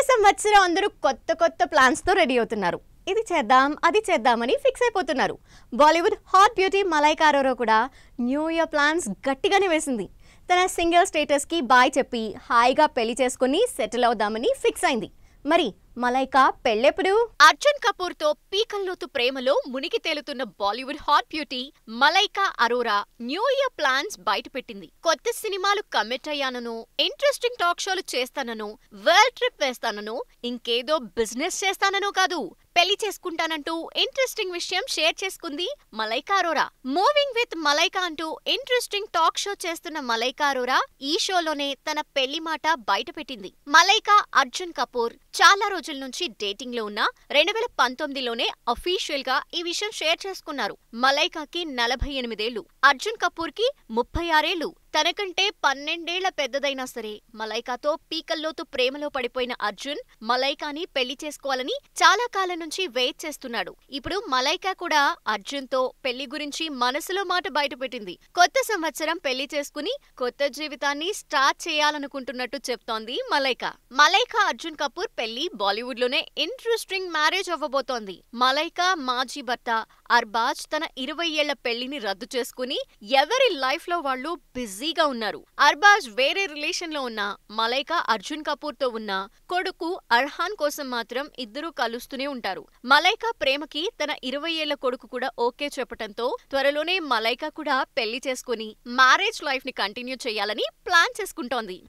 కొత్త సంవత్సరం అందరూ కొత్త కొత్త ప్లాన్స్తో రెడీ అవుతున్నారు ఇది చేద్దాం అది చేద్దామని ఫిక్స్ అయిపోతున్నారు బాలీవుడ్ హాట్ బ్యూటీ మలైకారోరో కూడా న్యూ ఇయర్ ప్లాన్స్ గట్టిగానే వేసింది తన సింగిల్ స్టేటస్కి బాయ్ చెప్పి హాయిగా పెళ్లి చేసుకుని సెటిల్ అవుదామని ఫిక్స్ అయింది మరి మలైక పెళ్ళెప్పుడు అర్జున్ కపూర్ తో పీకల్లోతు ప్రేమలో మునిగి తేలుతున్న Bollywood hot beauty Malaika Arora new year plans బయటపెట్టింది కొత్త సినిమాలు కమిట్ అయ్యానను ఇంట్రెస్టింగ్ టాక్ షోలు చేస్తానను వరల్డ్ ట్రిప్ వేస్తానను ఇంకేదో బిజినెస్ చేస్తానను కాదు పెళ్లి చేసుకుంటానంటూ ఇంట్రెస్టింగ్ విషయం షేర్ చేసుకుంది మలైకారోరా అరోరా మూవింగ్ విత్ మలైకా అంటూ ఇంట్రెస్టింగ్ టాక్ షో చేస్తున్న మలైకారోరా ఈ షోలోనే తన పెళ్లి మాట బయటపెట్టింది మలైకా అర్జున్ కపూర్ చాలా రోజుల నుంచి డేటింగ్ లో ఉన్న రెండు వేల పంతొమ్మిదిలోనే అఫీషియల్ గా ఈ విషయం షేర్ చేసుకున్నారు మలైకాకి నలభై ఎనిమిదేళ్లు అర్జున్ కపూర్ కి ముప్పై ఆరేళ్లు తనకంటే పన్నెండేళ్ల పెద్దదైనా సరే మలైకాతో పీకల్లోతు ప్రేమలో పడిపోయిన అర్జున్ మలైకాని పెళ్లి చేసుకోవాలని చాలా కాలం నుంచి వెయిట్ చేస్తున్నాడు ఇప్పుడు మలైకా కూడా అర్జున్తో పెళ్లి గురించి మనసులో మాట బయటపెట్టింది కొత్త సంవత్సరం పెళ్లి చేసుకుని కొత్త జీవితాన్ని స్టార్ట్ చేయాలనుకుంటున్నట్టు చెప్తోంది మలైకా మలైకా అర్జున్ కపూర్ పెళ్లి బాలీవుడ్ లోనే ఇంట్రెస్టింగ్ మ్యారేజ్ అవ్వబోతోంది మలైకా మాజీ భర్త అర్బాజ్ తన ఇరవై ఏళ్ల పెళ్లిని రద్దు చేసుకుని ఎవరి లైఫ్ లో వాళ్ళు బిజీ బిజీగా ఉన్నారు అర్బాజ్ వేరే రిలేషన్లో ఉన్న మలైకా అర్జున్ కపూర్తో ఉన్న కొడుకు అర్హాన్ కోసం మాత్రం ఇద్దరూ కలుస్తూనే ఉంటారు మలైకా ప్రేమకి తన ఇరవై ఏళ్ల కొడుకు కూడా ఓకే చెప్పటంతో త్వరలోనే మలైకా కూడా పెళ్లి చేసుకుని మ్యారేజ్ లైఫ్ ని కంటిన్యూ చేయాలని ప్లాన్ చేసుకుంటోంది